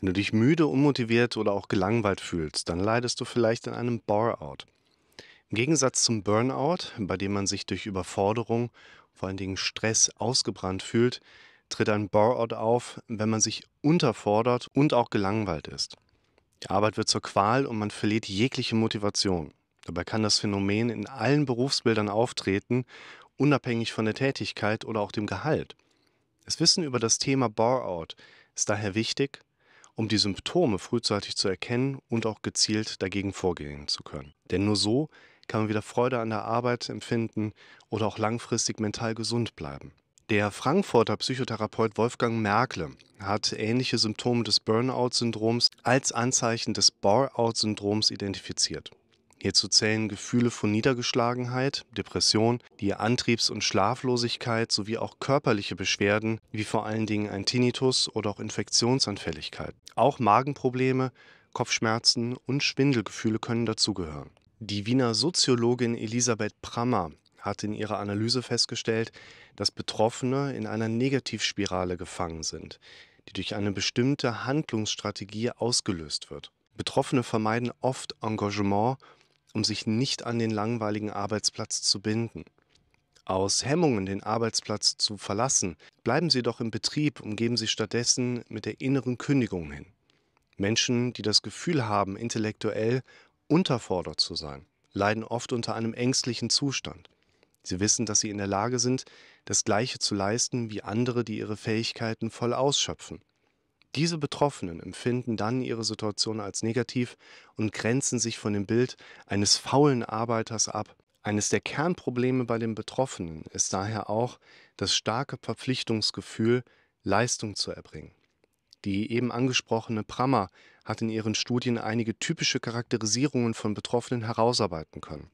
Wenn du dich müde, unmotiviert oder auch gelangweilt fühlst, dann leidest du vielleicht an einem Bore-out. Im Gegensatz zum Burnout, bei dem man sich durch Überforderung, vor allen Dingen Stress, ausgebrannt fühlt, tritt ein Bore-out auf, wenn man sich unterfordert und auch gelangweilt ist. Die Arbeit wird zur Qual und man verliert jegliche Motivation. Dabei kann das Phänomen in allen Berufsbildern auftreten, unabhängig von der Tätigkeit oder auch dem Gehalt. Das Wissen über das Thema Bore-out ist daher wichtig, um die Symptome frühzeitig zu erkennen und auch gezielt dagegen vorgehen zu können. Denn nur so kann man wieder Freude an der Arbeit empfinden oder auch langfristig mental gesund bleiben. Der Frankfurter Psychotherapeut Wolfgang Merkle hat ähnliche Symptome des Burnout-Syndroms als Anzeichen des Bore-out-Syndroms identifiziert. Hierzu zählen Gefühle von Niedergeschlagenheit, Depression, die Antriebs- und Schlaflosigkeit sowie auch körperliche Beschwerden wie vor allen Dingen ein Tinnitus oder auch Infektionsanfälligkeit. Auch Magenprobleme, Kopfschmerzen und Schwindelgefühle können dazugehören. Die Wiener Soziologin Elisabeth Prammer hat in ihrer Analyse festgestellt, dass Betroffene in einer Negativspirale gefangen sind, die durch eine bestimmte Handlungsstrategie ausgelöst wird. Betroffene vermeiden oft Engagement um sich nicht an den langweiligen Arbeitsplatz zu binden. Aus Hemmungen, den Arbeitsplatz zu verlassen, bleiben Sie doch im Betrieb und geben Sie stattdessen mit der inneren Kündigung hin. Menschen, die das Gefühl haben, intellektuell unterfordert zu sein, leiden oft unter einem ängstlichen Zustand. Sie wissen, dass sie in der Lage sind, das Gleiche zu leisten wie andere, die ihre Fähigkeiten voll ausschöpfen. Diese Betroffenen empfinden dann ihre Situation als negativ und grenzen sich von dem Bild eines faulen Arbeiters ab. Eines der Kernprobleme bei den Betroffenen ist daher auch das starke Verpflichtungsgefühl, Leistung zu erbringen. Die eben angesprochene Prammer hat in ihren Studien einige typische Charakterisierungen von Betroffenen herausarbeiten können.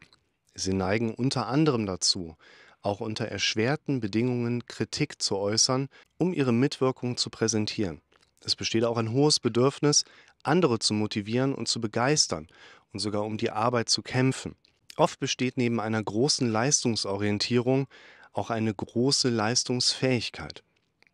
Sie neigen unter anderem dazu, auch unter erschwerten Bedingungen Kritik zu äußern, um ihre Mitwirkung zu präsentieren. Es besteht auch ein hohes Bedürfnis, andere zu motivieren und zu begeistern und sogar um die Arbeit zu kämpfen. Oft besteht neben einer großen Leistungsorientierung auch eine große Leistungsfähigkeit.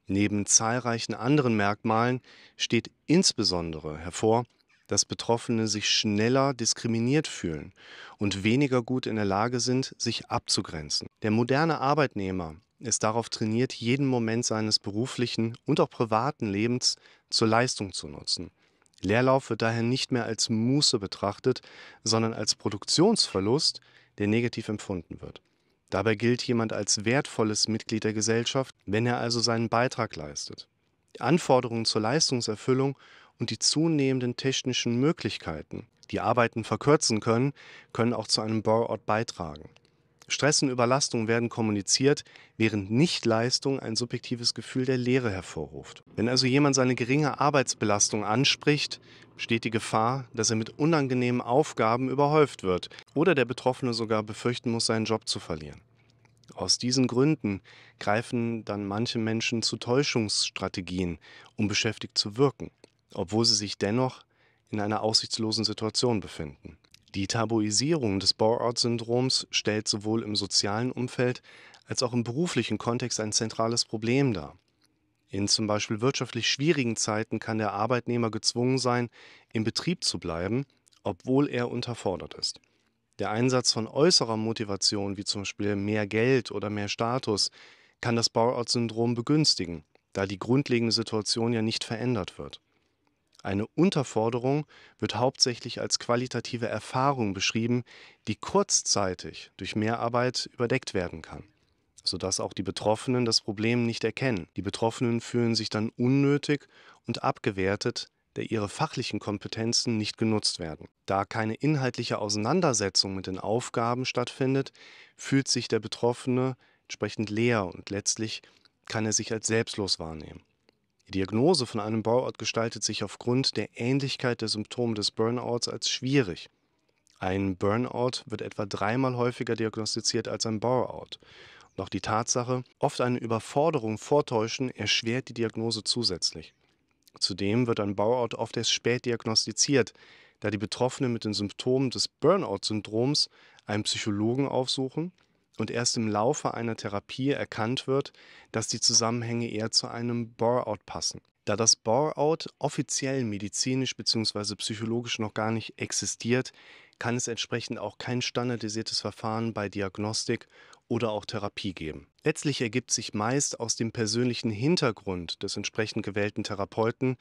Neben zahlreichen anderen Merkmalen steht insbesondere hervor, dass Betroffene sich schneller diskriminiert fühlen und weniger gut in der Lage sind, sich abzugrenzen. Der moderne Arbeitnehmer ist darauf trainiert, jeden Moment seines beruflichen und auch privaten Lebens zur Leistung zu nutzen. Leerlauf wird daher nicht mehr als Muße betrachtet, sondern als Produktionsverlust, der negativ empfunden wird. Dabei gilt jemand als wertvolles Mitglied der Gesellschaft, wenn er also seinen Beitrag leistet. Die Anforderungen zur Leistungserfüllung und die zunehmenden technischen Möglichkeiten, die Arbeiten verkürzen können, können auch zu einem Burnout beitragen. Stress und Überlastung werden kommuniziert, während Nichtleistung ein subjektives Gefühl der Leere hervorruft. Wenn also jemand seine geringe Arbeitsbelastung anspricht, besteht die Gefahr, dass er mit unangenehmen Aufgaben überhäuft wird oder der Betroffene sogar befürchten muss, seinen Job zu verlieren. Aus diesen Gründen greifen dann manche Menschen zu Täuschungsstrategien, um beschäftigt zu wirken obwohl sie sich dennoch in einer aussichtslosen Situation befinden. Die Tabuisierung des Burnout-Syndroms stellt sowohl im sozialen Umfeld als auch im beruflichen Kontext ein zentrales Problem dar. In zum Beispiel wirtschaftlich schwierigen Zeiten kann der Arbeitnehmer gezwungen sein, im Betrieb zu bleiben, obwohl er unterfordert ist. Der Einsatz von äußerer Motivation, wie zum Beispiel mehr Geld oder mehr Status, kann das Burnout-Syndrom begünstigen, da die grundlegende Situation ja nicht verändert wird. Eine Unterforderung wird hauptsächlich als qualitative Erfahrung beschrieben, die kurzzeitig durch Mehrarbeit überdeckt werden kann, sodass auch die Betroffenen das Problem nicht erkennen. Die Betroffenen fühlen sich dann unnötig und abgewertet, da ihre fachlichen Kompetenzen nicht genutzt werden. Da keine inhaltliche Auseinandersetzung mit den Aufgaben stattfindet, fühlt sich der Betroffene entsprechend leer und letztlich kann er sich als selbstlos wahrnehmen. Die Diagnose von einem Bauart gestaltet sich aufgrund der Ähnlichkeit der Symptome des Burnouts als schwierig. Ein Burnout wird etwa dreimal häufiger diagnostiziert als ein Bauart. Doch die Tatsache, oft eine Überforderung vortäuschen, erschwert die Diagnose zusätzlich. Zudem wird ein Bauart oft erst spät diagnostiziert, da die Betroffenen mit den Symptomen des Burnout-Syndroms einen Psychologen aufsuchen, und erst im Laufe einer Therapie erkannt wird, dass die Zusammenhänge eher zu einem Bore-out passen. Da das Bore-out offiziell medizinisch bzw. psychologisch noch gar nicht existiert, kann es entsprechend auch kein standardisiertes Verfahren bei Diagnostik oder auch Therapie geben. Letztlich ergibt sich meist aus dem persönlichen Hintergrund des entsprechend gewählten Therapeuten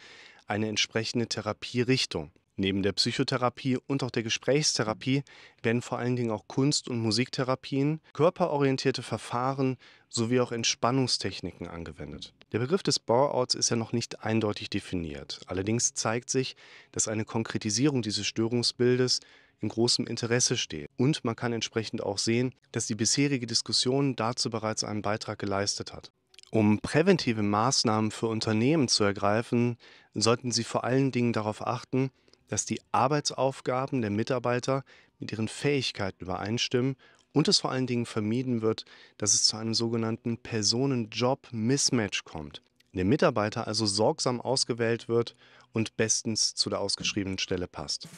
eine entsprechende Therapierichtung. Neben der Psychotherapie und auch der Gesprächstherapie werden vor allen Dingen auch Kunst- und Musiktherapien, körperorientierte Verfahren sowie auch Entspannungstechniken angewendet. Der Begriff des Bore-outs ist ja noch nicht eindeutig definiert. Allerdings zeigt sich, dass eine Konkretisierung dieses Störungsbildes in großem Interesse steht. Und man kann entsprechend auch sehen, dass die bisherige Diskussion dazu bereits einen Beitrag geleistet hat. Um präventive Maßnahmen für Unternehmen zu ergreifen, sollten sie vor allen Dingen darauf achten, dass die Arbeitsaufgaben der Mitarbeiter mit ihren Fähigkeiten übereinstimmen und es vor allen Dingen vermieden wird, dass es zu einem sogenannten personenjob mismatch kommt. Der Mitarbeiter also sorgsam ausgewählt wird und bestens zu der ausgeschriebenen Stelle passt.